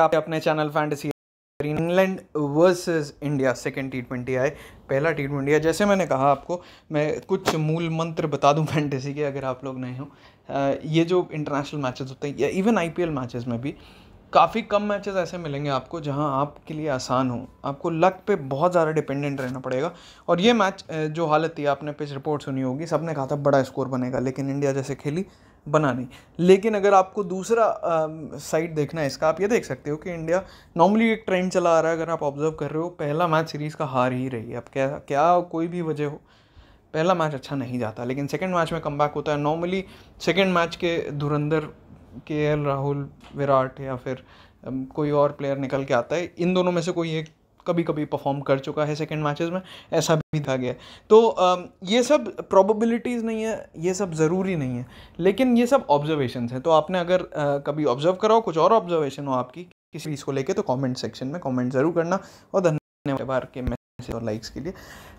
आप अपने channel fantasy England versus India second T twenty आए पहला टी ट्वेंटी आए जैसे मैंने कहा आपको मैं कुछ मूल मंत्र बता दूं फैंटेसी के अगर आप लोग नए हो ये जो इंटरनेशनल मैचेस होते हैं या इवन आईपीएल मैचेस में भी काफ़ी कम मैचेस ऐसे मिलेंगे आपको जहां आपके लिए आसान हो आपको लक पे बहुत ज़्यादा डिपेंडेंट रहना पड़ेगा और ये मैच जो हालत थी आपने पिच रिपोर्ट सुनी होगी सबने कहा था बड़ा स्कोर बनेगा लेकिन इंडिया जैसे खेली बनाने लेकिन अगर आपको दूसरा साइड देखना है इसका आप ये देख सकते हो कि इंडिया नॉर्मली एक ट्रेंड चला आ रहा है अगर आप ऑब्जर्व कर रहे हो पहला मैच सीरीज़ का हार ही रही है अब क्या क्या कोई भी वजह हो पहला मैच अच्छा नहीं जाता लेकिन सेकेंड मैच में कम होता है नॉर्मली सेकेंड मैच के धुरंधर के राहुल विराट या फिर कोई और प्लेयर निकल के आता है इन दोनों में से कोई एक कभी कभी परफॉर्म कर चुका है सेकेंड मैचेस में ऐसा भी था गया तो ये सब प्रोबेबिलिटीज़ नहीं है ये सब ज़रूरी नहीं है लेकिन ये सब ऑब्जर्वेशन हैं तो आपने अगर कभी ऑब्जर्व करा हो कुछ और ऑब्जर्वेशन हो आपकी किसी चीज़ को लेके तो कमेंट सेक्शन में कमेंट ज़रूर करना और धन्यवाद के मैसेज और लाइक्स के लिए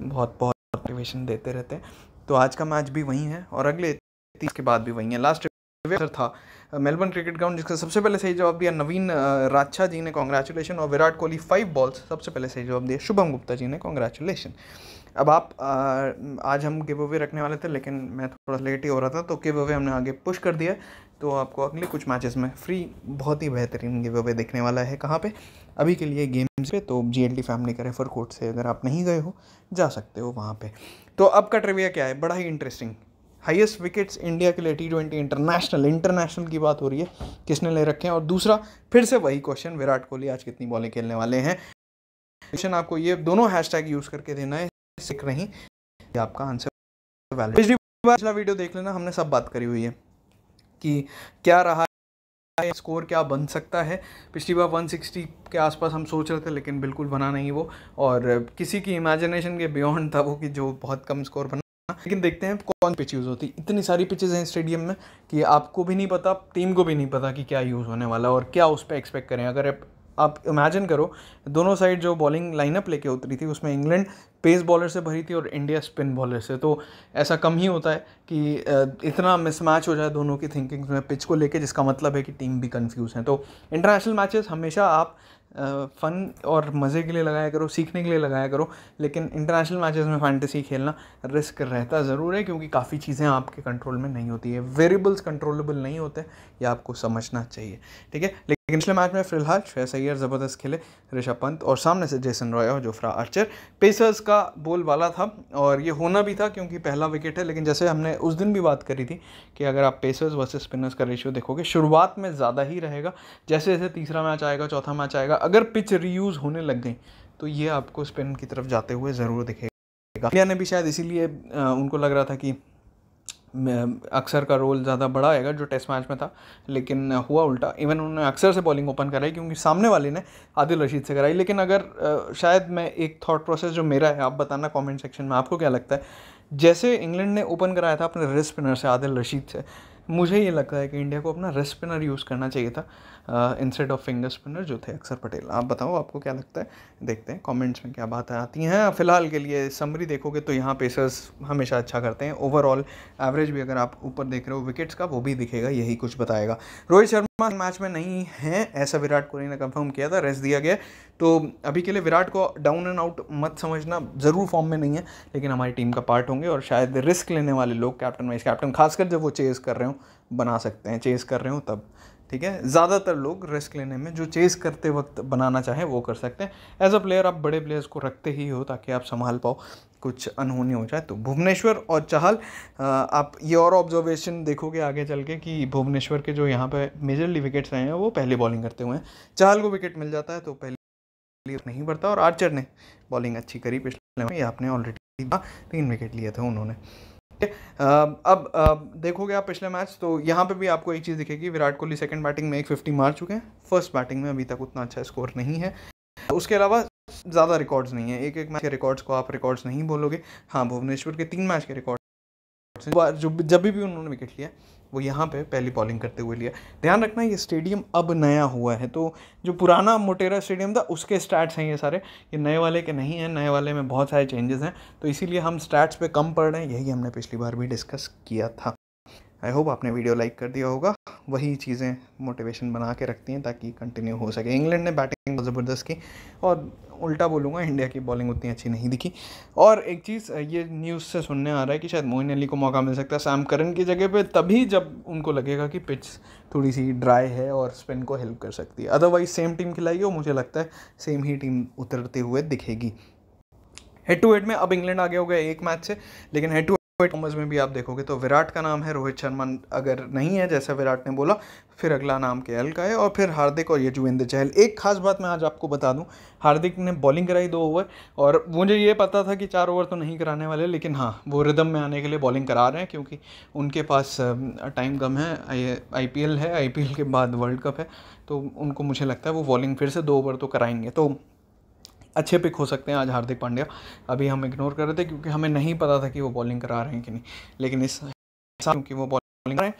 बहुत बहुत मोटिवेशन देते रहते हैं तो आज का मैच भी वहीं है और अगले तीस के बाद भी वहीं है लास्ट सर था मेलबर्न क्रिकेट ग्राउंड जिसका सबसे पहले सही जवाब दिया नवीन राछा जी ने कॉन्ग्रेचुलेशन और विराट कोहली फाइव बॉल्स सबसे पहले सही जवाब दिया शुभम गुप्ता जी ने कॉन्ग्रेचुलेशन अब आप आज हम गिव अवे रखने वाले थे लेकिन मैं थोड़ा लेट ही हो रहा था तो गिव अवे हमने आगे पुश कर दिया तो आपको अगले कुछ मैचेस में फ्री बहुत ही बेहतरीन गिव अवे देखने वाला है कहाँ पे अभी के लिए गेम्स पे तो जी एल टी फैमिली का रेफर कोर्ट से अगर आप नहीं गए हो जा सकते हो वहाँ पे तो अब का ट्रिविया क्या है बड़ा ही इंटरेस्टिंग हाईएस्ट विकेट्स इंडिया के लिए टी ट्वेंटी इंटरनेशनल इंटरनेशनल की बात हो रही है किसने ले रखे हैं और दूसरा फिर से वही क्वेश्चन विराट कोहली आज कितनी बॉलें खेलने वाले हैं क्वेश्चन आपको ये दोनों हैशटैग यूज़ करके देना है सीख रही ये आपका आंसर पिछली पिछला वीडियो देख लेना हमने सब बात करी हुई है कि क्या रहा स्कोर क्या बन सकता है पिछली बार 160 के आसपास हम सोच रहे थे लेकिन बिल्कुल बना नहीं वो और किसी की इमेजिनेशन के बियॉन्ड था वो कि जो बहुत कम स्कोर बना लेकिन देखते हैं कौन पिच यूज़ होती है इतनी सारी पिचेज हैं स्टेडियम में कि आपको भी नहीं पता टीम को भी नहीं पता कि क्या यूज़ होने वाला और क्या उस पर एक्सपेक्ट करें अगर आप आप इमेजिन करो दोनों साइड जो बॉलिंग लाइनअप लेके उतरी थी उसमें इंग्लैंड पेस बॉलर से भरी थी और इंडिया स्पिन बॉलर से तो ऐसा कम ही होता है कि इतना मिसमैच हो जाए दोनों की थिंकिंग्स में पिच को लेके जिसका मतलब है कि टीम भी कंफ्यूज है तो इंटरनेशनल मैचेस हमेशा आप फ़न और मज़े के लिए लगाया करो सीखने के लिए लगाया करो लेकिन इंटरनेशनल मैचेस में फैंटेसी खेलना रिस्क रहता ज़रूर है क्योंकि काफ़ी चीज़ें आपके कंट्रोल में नहीं होती है वेरिएबल्स कंट्रोलेबल नहीं होते ये आपको समझना चाहिए ठीक है लेकिन पिछले मैच में फिलहाल श्रेयस अय्यर ज़बरदस्त खेले ऋषभ पंत और सामने से जेसन रॉय और जोफ्रा आर्चर पेसर्स का बोल वाला था और ये होना भी था क्योंकि पहला विकेट है लेकिन जैसे हमने उस दिन भी बात करी थी कि अगर आप पेसर्स वर्सेस स्पिनर्स का रेशियो देखोगे शुरुआत में ज़्यादा ही रहेगा जैसे जैसे तीसरा मैच आएगा चौथा मैच आएगा अगर पिच रीयूज़ होने लग गई तो ये आपको स्पिन की तरफ जाते हुए ज़रूर दिखेगा इंडिया ने भी शायद इसीलिए उनको लग रहा था कि अक्सर का रोल ज़्यादा बड़ा आएगा जो टेस्ट मैच में था लेकिन हुआ उल्टा इवन उन्होंने अक्सर से बॉलिंग ओपन कराई क्योंकि सामने वाले ने आदिल रशीद से कराई लेकिन अगर शायद मैं एक थॉट प्रोसेस जो मेरा है आप बताना कमेंट सेक्शन में आपको क्या लगता है जैसे इंग्लैंड ने ओपन कराया था अपने रिस्पिनर स्पिनर से आदिल रशीद से मुझे ये लगता है कि इंडिया को अपना रेस्ट स्पिनर यूज़ करना चाहिए था इंस्टेड ऑफ फिंगर स्पिनर जो थे अक्सर पटेल आप बताओ आपको क्या लगता है देखते हैं कमेंट्स में क्या बातें आती हैं फिलहाल के लिए समरी देखोगे तो यहाँ पेसर्स हमेशा अच्छा करते हैं ओवरऑल एवरेज भी अगर आप ऊपर देख रहे हो विकेट्स का वो भी दिखेगा यही कुछ बताएगा रोहित शर्मा मैच में नहीं है ऐसा विराट कोहली ने कंफर्म किया था रेस्ट दिया गया तो अभी के लिए विराट को डाउन एंड आउट मत समझना ज़रूर फॉर्म में नहीं है लेकिन हमारी टीम का पार्ट होंगे और शायद रिस्क लेने वाले लोग कैप्टन वाइस कैप्टन खासकर जब वो चेज़ कर रहे हो बना सकते हैं चेज़ कर रहे हो तब ठीक है ज़्यादातर लोग रिस्क लेने में जो चेज़ करते वक्त बनाना चाहें वो कर सकते हैं एज अ प्लेयर आप बड़े प्लेयर्स को रखते ही हो ताकि आप संभाल पाओ कुछ अनहोनी हो जाए तो भुवनेश्वर और चहल आप ये और ऑब्जर्वेशन देखोगे आगे चल के कि भुवनेश्वर के जो यहाँ पे मेजरली विकेट्स आए हैं वो पहले बॉलिंग करते हुए हैं चहल को विकेट मिल जाता है तो पहले नहीं बढ़ता और आर्चर ने बॉलिंग अच्छी करी पिछले में आपने ऑलरेडी तीन विकेट लिए थे उन्होंने अब देखोगे आप पिछले मैच तो यहाँ पे भी आपको एक चीज़ दिखेगी विराट कोहली सेकंड बैटिंग में एक फिफ्टी मार चुके हैं फर्स्ट बैटिंग में अभी तक उतना अच्छा स्कोर नहीं है उसके अलावा ज़्यादा रिकॉर्ड्स नहीं है एक एक मैच के रिकॉर्ड्स को आप रिकॉर्ड्स नहीं बोलोगे हाँ भुवनेश्वर के तीन मैच के रिकॉर्ड्स जो जब भी उन्होंने विकेट लिया वो यहाँ पे पहली बॉलिंग करते हुए लिया ध्यान रखना ये स्टेडियम अब नया हुआ है तो जो पुराना मोटेरा स्टेडियम था उसके स्टैट्स हैं ये सारे ये नए वाले के नहीं हैं नए वाले में बहुत सारे चेंजेस हैं तो इसीलिए हम स्टैट्स पे कम पड़ रहे हैं यही हमने पिछली बार भी डिस्कस किया था आई होप आपने वीडियो लाइक कर दिया होगा वही चीज़ें मोटिवेशन बना के रखती हैं ताकि कंटिन्यू हो सके इंग्लैंड ने बैटिंग बहुत ज़बरदस्त की और उल्टा बोलूँगा इंडिया की बॉलिंग उतनी अच्छी नहीं दिखी और एक चीज़ ये न्यूज़ से सुनने आ रहा है कि शायद मोइन अली को मौका मिल सकता है सैम करन की जगह पर तभी जब उनको लगेगा कि पिच थोड़ी सी ड्राई है और स्पिन को हेल्प कर सकती है अदरवाइज सेम टीम खिलाई और मुझे लगता है सेम ही टीम उतरते हुए दिखेगी हेड टू हेड में अब इंग्लैंड आगे हो गया एक मैच से लेकिन हेड टू ओवर्स में भी आप देखोगे तो विराट का नाम है रोहित शर्मा अगर नहीं है जैसा विराट ने बोला फिर अगला नाम के एल का है और फिर हार्दिक और यजुवेंद्र चहल एक खास बात मैं आज आपको बता दूं हार्दिक ने बॉलिंग कराई दो ओवर और मुझे ये पता था कि चार ओवर तो नहीं कराने वाले लेकिन हाँ वो रिदम में आने के लिए बॉलिंग करा रहे हैं क्योंकि उनके पास टाइम कम है आई है आई के बाद वर्ल्ड कप है तो उनको मुझे लगता है वो बॉलिंग फिर से दो ओवर तो कराएंगे तो अच्छे पिक हो सकते हैं आज हार्दिक पांड्या अभी हम इग्नोर कर रहे थे क्योंकि हमें नहीं पता था कि वो बॉलिंग करा रहे हैं कि नहीं लेकिन इस क्योंकि वो बॉलिंग करें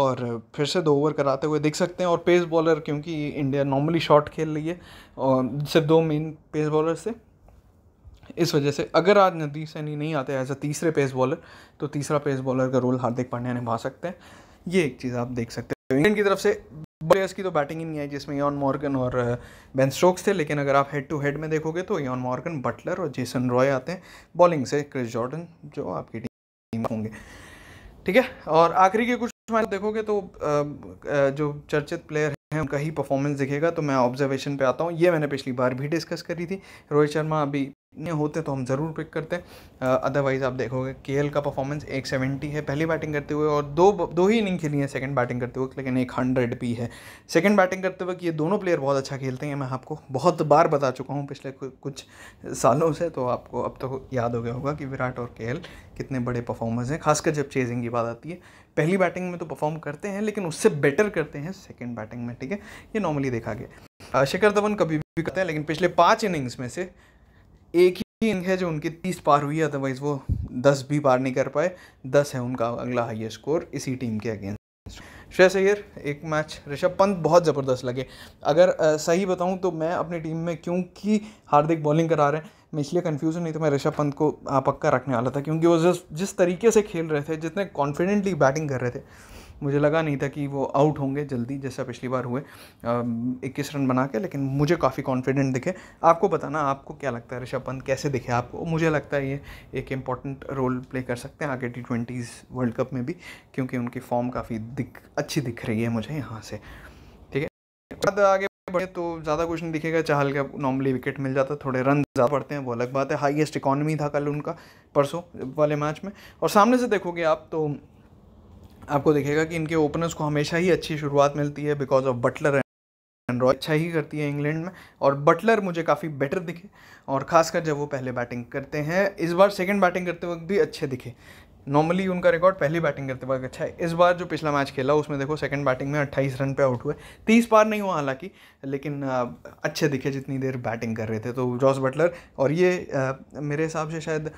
और फिर से दो ओवर कराते हुए दिख सकते हैं और पेस बॉलर क्योंकि इंडिया नॉर्मली शॉट खेल रही है और सिर्फ दो मेन पेस बॉलर से इस वजह से अगर आज नदी सैनी नहीं आते एज अ तीसरे पेस बॉलर तो तीसरा पेस बॉलर का रोल हार्दिक पांड्या निभा सकते हैं ये एक चीज़ आप देख सकते हैं इंग्लैंड की तरफ से बॉलर्स की तो बैटिंग ही नहीं आई जिसमें यॉन मॉर्गन और बेन uh, स्टोक्स थे लेकिन अगर आप हेड टू हेड में देखोगे तो यॉन मॉर्गन बटलर और जेसन रॉय आते हैं बॉलिंग से क्रिस जॉर्डन जो आपकी टीम होंगे ठीक है और आखिरी के कुछ मैच देखोगे तो uh, uh, जो चर्चित प्लेयर हैं उनका ही परफॉर्मेंस दिखेगा तो मैं ऑब्जर्वेशन पे आता हूँ ये मैंने पिछली बार भी डिस्कस करी थी रोहित शर्मा अभी होते तो हम ज़रूर पिक करते अदरवाइज़ आप देखोगे के का परफॉर्मेंस एक सेवेंटी है पहली बैटिंग करते हुए और दो दो ही इनिंग खेली है सेकंड बैटिंग करते हुए लेकिन एक हंड्रेड भी है सेकंड बैटिंग करते वक्त ये दोनों प्लेयर बहुत अच्छा खेलते हैं मैं आपको बहुत बार बता चुका हूँ पिछले कुछ सालों से तो आपको अब तो याद हो गया होगा कि विराट और के कितने बड़े परफॉर्मर्स हैं खासकर जब चेजिंग की बात आती है पहली बैटिंग में तो परफॉर्म करते हैं लेकिन उससे बेटर करते हैं सेकेंड बैटिंग में ठीक है ये नॉर्मली देखा गया शिखर धवन कभी भी करते हैं लेकिन पिछले पाँच इनिंग्स में से एक ही इनिंग है जो उनकी तीस पार हुई है अदरवाइज वो दस भी पार नहीं कर पाए दस है उनका अगला हाइएस्ट स्कोर इसी टीम के अगेंस्ट श्रेयस अय्यर एक मैच ऋषभ पंत बहुत ज़बरदस्त लगे अगर आ, सही बताऊं तो मैं अपनी टीम में क्योंकि हार्दिक बॉलिंग करा रहे हैं मैं इसलिए कन्फ्यूज़ नहीं तो मैं ऋषभ पंत को पक्का रखने वाला था क्योंकि वो जिस जिस तरीके से खेल रहे थे जितने कॉन्फिडेंटली बैटिंग कर रहे थे मुझे लगा नहीं था कि वो आउट होंगे जल्दी जैसा पिछली बार हुए इक्कीस रन बना के लेकिन मुझे काफ़ी कॉन्फिडेंट दिखे आपको बताना आपको क्या लगता है ऋषभ पंत कैसे दिखे आपको मुझे लगता है ये एक इम्पॉर्टेंट रोल प्ले कर सकते हैं आगे टी ट्वेंटीज़ वर्ल्ड कप में भी क्योंकि उनकी फॉर्म काफ़ी दिख अच्छी दिख रही है मुझे यहाँ से ठीक है आगे बढ़े तो ज़्यादा कुछ नहीं दिखेगा चाहल के नॉर्मली विकेट मिल जाता थोड़े रन ज़्यादा पड़ते हैं वो अलग बात है हाईएस्ट इकॉनमी था कल उनका परसों वाले मैच में और सामने से देखोगे आप तो आपको देखेगा कि इनके ओपनर्स को हमेशा ही अच्छी शुरुआत मिलती है because of Buttler and Roy अच्छा ही करती है इंग्लैंड में और बटलर मुझे काफ़ी बेटर दिखे और ख़ासकर जब वो पहले बैटिंग करते हैं इस बार सेकंड बैटिंग करते वक्त भी अच्छे दिखे नॉर्मली उनका रिकॉर्ड पहली बैटिंग करते वक्त अच्छा है इस बार जो पिछला मैच खेला उसमें देखो सेकंड बैटिंग में 28 रन पे आउट हुए 30 पार नहीं हुआ हालांकि लेकिन अच्छे दिखे जितनी देर बैटिंग कर रहे थे तो जॉस बटलर और ये मेरे हिसाब से शायद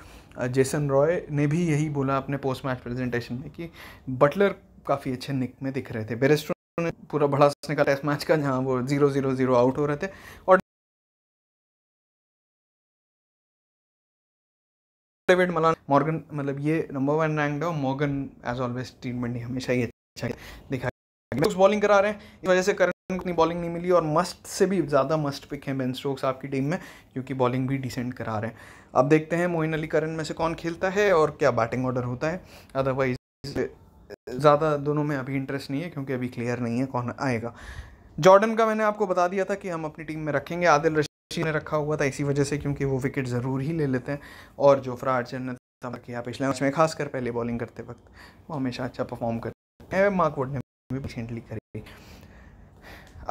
जेसन रॉय ने भी यही बोला अपने पोस्ट मैच प्रेजेंटेशन में कि बटलर काफ़ी अच्छे निक में दिख रहे थे बेरेस्टो ने पूरा बड़ा निकाला टेस्ट मैच का जहाँ वो जीरो जीरो जीरो आउट हो रहे थे और डेविड मलान मॉर्गन मतलब ये नंबर वन रैंक है और मॉर्गन एज ऑलवेज ट्रीटमेंट हमेशा ही अच्छा दिखा स्टोक्स बॉलिंग करा रहे हैं इस वजह से करंट इतनी बॉलिंग नहीं मिली और मस्ट से भी ज़्यादा मस्ट पिक है बेन स्टोक्स आपकी टीम में क्योंकि बॉलिंग भी डिसेंट करा रहे हैं अब देखते हैं मोइन अली करन में से कौन खेलता है और क्या बैटिंग ऑर्डर होता है अदरवाइज ज़्यादा दोनों में अभी इंटरेस्ट नहीं है क्योंकि अभी क्लियर नहीं है कौन आएगा जॉर्डन का मैंने आपको बता दिया था कि हम अपनी टीम में रखेंगे आदिल अच्छी ने रखा हुआ था इसी वजह से क्योंकि वो विकेट ज़रूर ही ले लेते हैं और जोफ्रा आर्चर ने तब तो किया पिछले मैच में खासकर पहले बॉलिंग करते वक्त वो हमेशा अच्छा परफॉर्म करते हैं मार्कवुड ने भी पेशेंटली करी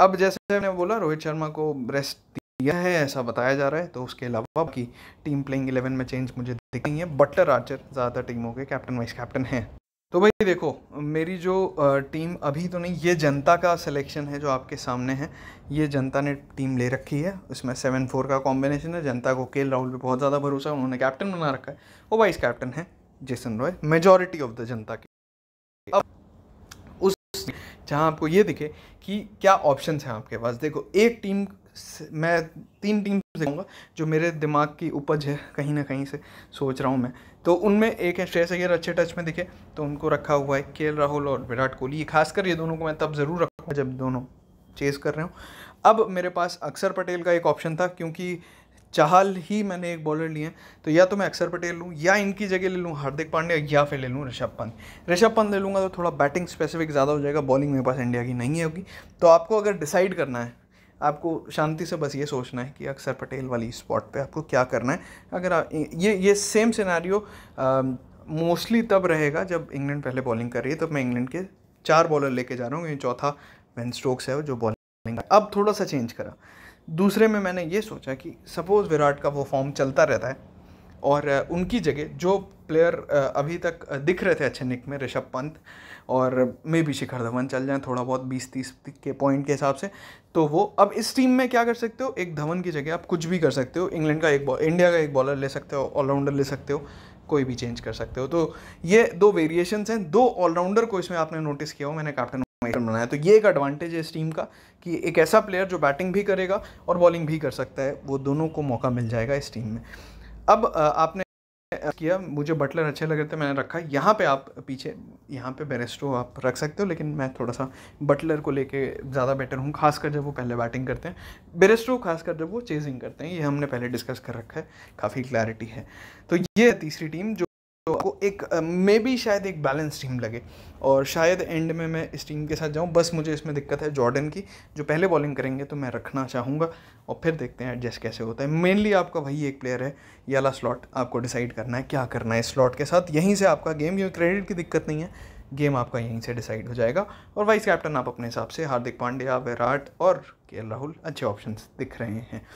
अब जैसे मैंने बोला रोहित शर्मा को रेस्ट दिया है ऐसा बताया जा रहा है तो उसके अलावा की टीम प्लेइंग इलेवन में चेंज मुझे दिख नहीं है बटलर आर्चर ज़्यादा टीमों के कैप्टन वाइस कैप्टन हैं तो भाई देखो मेरी जो टीम अभी तो नहीं ये जनता का सिलेक्शन है जो आपके सामने है ये जनता ने टीम ले रखी है उसमें सेवन फोर का कॉम्बिनेशन है जनता को के राहुल पे बहुत ज़्यादा भरोसा है उन्होंने कैप्टन बना रखा है वो वाइस कैप्टन है Jason Roy majority of the जनता की अब उस जहाँ आपको ये दिखे कि क्या ऑप्शन हैं आपके पास देखो एक टीम मैं तीन टीम देखूँगा जो मेरे दिमाग की उपज है कहीं ना कहीं से सोच रहा हूँ मैं तो उनमें एक है श्रेयस अय्यर अच्छे टच में दिखे तो उनको रखा हुआ है के राहुल और विराट कोहली ये खासकर ये दोनों को मैं तब ज़रूर रखूँगा जब दोनों चेज़ कर रहे हो अब मेरे पास अक्षर पटेल का एक ऑप्शन था क्योंकि चाहल ही मैंने एक बॉलर लिए हैं तो या तो मैं अक्षर पटेल लूँ या इनकी जगह ले लूँ हार्दिक पांडे या फिर ले लूँ ऋषभ पंत ऋषभ पंत ले लूँगा तो थोड़ा बैटिंग स्पेसिफिक ज़्यादा हो जाएगा बॉलिंग मेरे पास इंडिया की नहीं होगी तो आपको अगर डिसाइड करना है आपको शांति से बस ये सोचना है कि अक्सर पटेल वाली स्पॉट पे आपको क्या करना है अगर आ, ये ये सेम सिनारियो मोस्टली तब रहेगा जब इंग्लैंड पहले बॉलिंग कर रही है तब मैं इंग्लैंड के चार बॉलर लेके जा रहा हूँ ये चौथा वेन स्ट्रोक्स है जो बॉलिंग अब थोड़ा सा चेंज करा दूसरे में मैंने ये सोचा कि सपोज़ विराट का वो फॉर्म चलता रहता है और उनकी जगह जो प्लेयर अभी तक दिख रहे थे अच्छे निक में ऋषभ पंत और मे भी शिखर धवन चल जाएँ थोड़ा बहुत बीस तीस के पॉइंट के हिसाब से तो वो अब इस टीम में क्या कर सकते हो एक धवन की जगह आप कुछ भी कर सकते हो इंग्लैंड का एक इंडिया का एक बॉलर ले सकते हो ऑलराउंडर ले सकते हो कोई भी चेंज कर सकते हो तो ये दो वेरिएशन हैं दो ऑलराउंडर को इसमें आपने नोटिस किया हो मैंने कैप्टन बनाया तो ये एक एडवांटेज है इस टीम का कि एक ऐसा प्लेयर जो बैटिंग भी करेगा और बॉलिंग भी कर सकता है वो दोनों को मौका मिल जाएगा इस टीम में अब आपने किया मुझे बटलर अच्छे लगे थे मैंने रखा यहाँ पे आप पीछे यहाँ पे बेरेस्टो आप रख सकते हो लेकिन मैं थोड़ा सा बटलर को लेके ज़्यादा बेटर हूँ खासकर जब वो पहले बैटिंग करते हैं बेरेस्टो खासकर जब वो चेजिंग करते हैं ये हमने पहले डिस्कस कर रखा है काफ़ी क्लैरिटी है तो ये तीसरी टीम जो तो आपको एक मे भी शायद एक बैलेंस टीम लगे और शायद एंड में मैं इस टीम के साथ जाऊं बस मुझे इसमें दिक्कत है जॉर्डन की जो पहले बॉलिंग करेंगे तो मैं रखना चाहूँगा और फिर देखते हैं एडजस्ट कैसे होता है मेनली आपका वही एक प्लेयर है याला स्लॉट आपको डिसाइड करना है क्या करना है इस स्लॉट के साथ यहीं से आपका गेम क्योंकि क्रेडिट की दिक्कत नहीं है गेम आपका यहीं से डिसाइड हो जाएगा और वाइस कैप्टन आप अपने हिसाब से हार्दिक पांड्या विराट और के राहुल अच्छे ऑप्शन दिख रहे हैं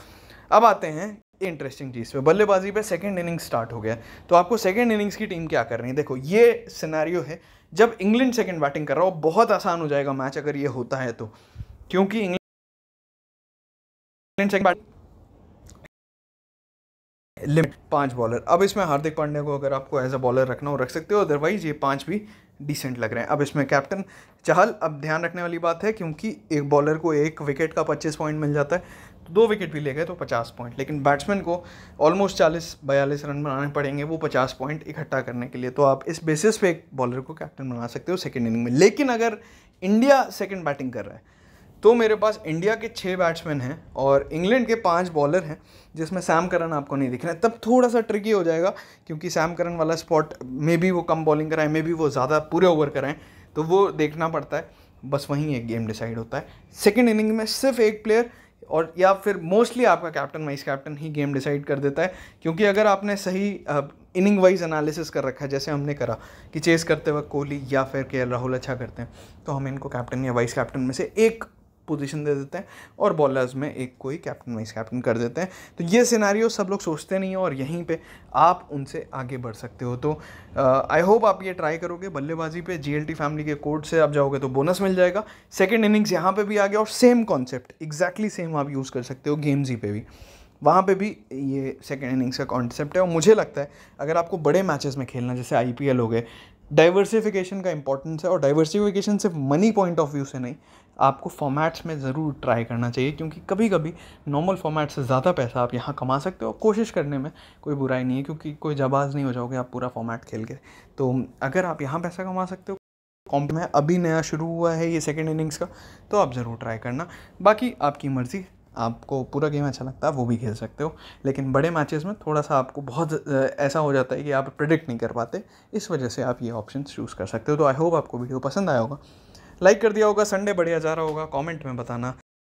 अब आते हैं इंटरेस्टिंग चीज़ पे बल्लेबाजी पे सेकेंड इनिंग्स स्टार्ट हो गया तो आपको सेकेंड इनिंग्स की टीम क्या कर रही है देखो ये सिनेरियो है जब इंग्लैंड सेकेंड बैटिंग कर रहा हो बहुत आसान हो जाएगा मैच अगर ये होता है तो क्योंकि इंग्लैंड सेकंड लिमिट पांच बॉलर अब इसमें हार्दिक पांड्या को अगर आपको एज अ बॉलर रखना हो रख सकते हो अदरवाइज ये पांच भी डिसेंट लग रहे हैं अब इसमें कैप्टन चहल अब ध्यान रखने वाली बात है क्योंकि एक बॉलर को एक विकेट का पच्चीस पॉइंट मिल जाता है तो दो विकेट भी ले गए तो पचास पॉइंट लेकिन बैट्समैन को ऑलमोस्ट चालीस बयालीस रन बनाने पड़ेंगे वो पचास पॉइंट इकट्ठा करने के लिए तो आप इस बेसिस पे एक बॉलर को कैप्टन बना सकते हो सेकेंड इनिंग में लेकिन अगर इंडिया सेकेंड बैटिंग कर रहा है तो मेरे पास इंडिया के छः बैट्समैन हैं और इंग्लैंड के पांच बॉलर हैं जिसमें सैम करन आपको नहीं दिख रहा है तब थोड़ा सा ट्रिकी हो जाएगा क्योंकि सैम करन वाला स्पॉट मे बी वो कम बॉलिंग कराएं मे बी वो ज़्यादा पूरे ओवर कराएं तो वो देखना पड़ता है बस वहीं एक गेम डिसाइड होता है सेकेंड इनिंग में सिर्फ एक प्लेयर और या फिर मोस्टली आपका कैप्टन वाइस कैप्टन ही गेम डिसाइड कर देता है क्योंकि अगर आपने सही इनिंग वाइज एनालिसिस कर रखा है जैसे हमने करा कि चेस करते वक्त कोहली या फिर के राहुल अच्छा करते हैं तो हम इनको कैप्टन या वाइस कैप्टन में से एक पोजीशन दे देते हैं और बॉलर्स में एक कोई कैप्टन वाइस कैप्टन कर देते हैं तो ये सिनारियो सब लोग सोचते नहीं हैं और यहीं पे आप उनसे आगे बढ़ सकते हो तो आई होप आप ये ट्राई करोगे बल्लेबाजी पे जीएलटी फैमिली के कोर्ट से आप जाओगे तो बोनस मिल जाएगा सेकेंड इनिंग्स यहाँ पर भी आ गया और सेम कॉन्सेप्ट एग्जैक्टली सेम आप यूज़ कर सकते हो गेम्स ही पे भी वहाँ पे भी ये सेकेंड इनिंग्स का कॉन्सेप्ट है और मुझे लगता है अगर आपको बड़े मैचेस में खेलना जैसे आईपीएल हो गए डाइवर्सिफिकेशन का इंपॉर्टेंस है और डाइवर्सिफिकेशन सिर्फ मनी पॉइंट ऑफ व्यू से नहीं आपको फॉर्मेट्स में ज़रूर ट्राई करना चाहिए क्योंकि कभी कभी नॉर्मल फॉर्मेट से ज़्यादा पैसा आप यहाँ कमा सकते हो कोशिश करने में कोई बुराई नहीं है क्योंकि कोई जबाज़ नहीं हो जाओगे आप पूरा फॉर्मेट खेल के तो अगर आप यहाँ पैसा कमा सकते हो कॉम्प में अभी नया शुरू हुआ है ये सेकेंड इनिंग्स का तो आप ज़रूर ट्राई करना बाकी आपकी मर्ज़ी आपको पूरा गेम अच्छा लगता है वो भी खेल सकते हो लेकिन बड़े मैचेस में थोड़ा सा आपको बहुत ऐसा हो जाता है कि आप प्रिडिक्ट नहीं कर पाते इस वजह से आप ये ऑप्शन चूज़ कर सकते हो तो आई होप आपको वीडियो पसंद आया होगा लाइक कर दिया होगा संडे बढ़िया जा रहा होगा कमेंट में बताना